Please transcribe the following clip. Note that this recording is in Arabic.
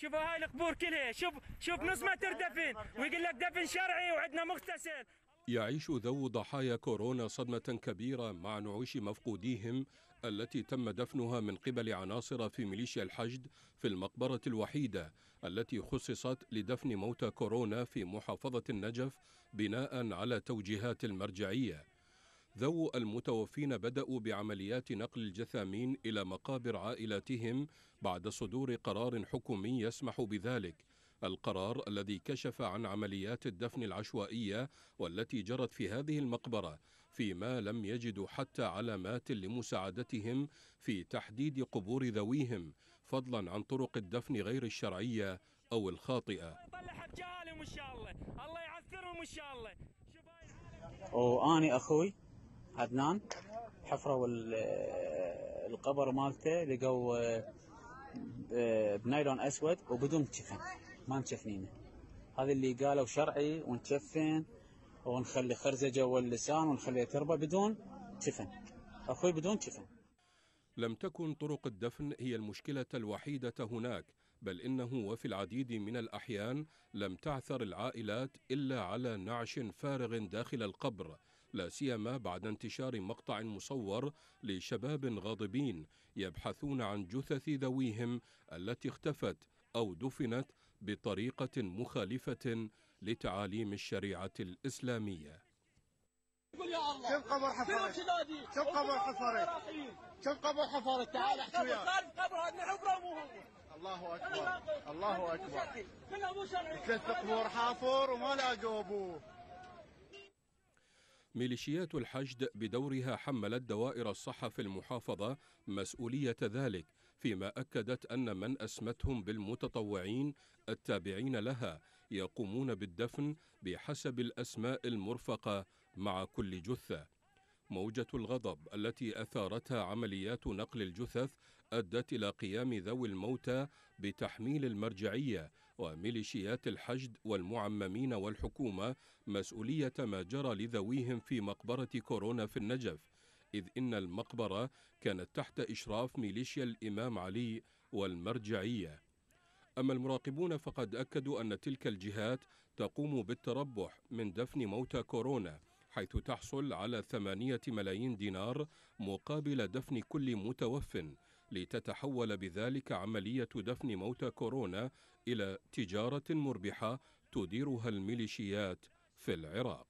شوف هاي القبور كلها شوف شوف نص متر دفن ويقول لك دفن شرعي وعندنا مغتسل يعيش ذوو ضحايا كورونا صدمة كبيرة مع نعوش مفقوديهم التي تم دفنها من قبل عناصر في ميليشيا الحشد في المقبرة الوحيدة التي خصصت لدفن موتى كورونا في محافظة النجف بناء على توجيهات المرجعية ذو المتوفين بدأوا بعمليات نقل الجثامين إلى مقابر عائلاتهم بعد صدور قرار حكومي يسمح بذلك القرار الذي كشف عن عمليات الدفن العشوائية والتي جرت في هذه المقبرة فيما لم يجدوا حتى علامات لمساعدتهم في تحديد قبور ذويهم فضلا عن طرق الدفن غير الشرعية أو الخاطئة إن شاء الله الله يعثرهم إن شاء الله وأني أخوي عدنان حفروا القبر مالته لقوا آه، بنايلون اسود وبدون كفن ما مشفنينه هذا اللي قالوا شرعي ونشفن ونخلي خرزه جوا اللسان ونخليه تربه بدون كفن اخوي بدون كفن لم تكن طرق الدفن هي المشكله الوحيده هناك بل إنه وفي العديد من الأحيان لم تعثر العائلات إلا على نعش فارغ داخل القبر لا سيما بعد انتشار مقطع مصور لشباب غاضبين يبحثون عن جثث ذويهم التي اختفت أو دفنت بطريقة مخالفة لتعاليم الشريعة الإسلامية كم قبر حفرت؟ كم قبر حفرت؟ كم قبر حفرت؟ تعال احكي وياك الله اكبر الله اكبر ثلاث قبور حافور وما لاقوا ابوه ميليشيات الحشد بدورها حملت دوائر الصحة في المحافظة مسؤولية ذلك فيما أكدت أن من أسمتهم بالمتطوعين التابعين لها يقومون بالدفن بحسب الأسماء المرفقة مع كل جثة موجة الغضب التي أثارتها عمليات نقل الجثث أدت إلى قيام ذوي الموتى بتحميل المرجعية وميليشيات الحشد والمعممين والحكومة مسؤولية ما جرى لذويهم في مقبرة كورونا في النجف إذ إن المقبرة كانت تحت إشراف ميليشيا الإمام علي والمرجعية أما المراقبون فقد أكدوا أن تلك الجهات تقوم بالتربح من دفن موتى كورونا حيث تحصل على ثمانية ملايين دينار مقابل دفن كل متوف لتتحول بذلك عملية دفن موتى كورونا إلى تجارة مربحة تديرها الميليشيات في العراق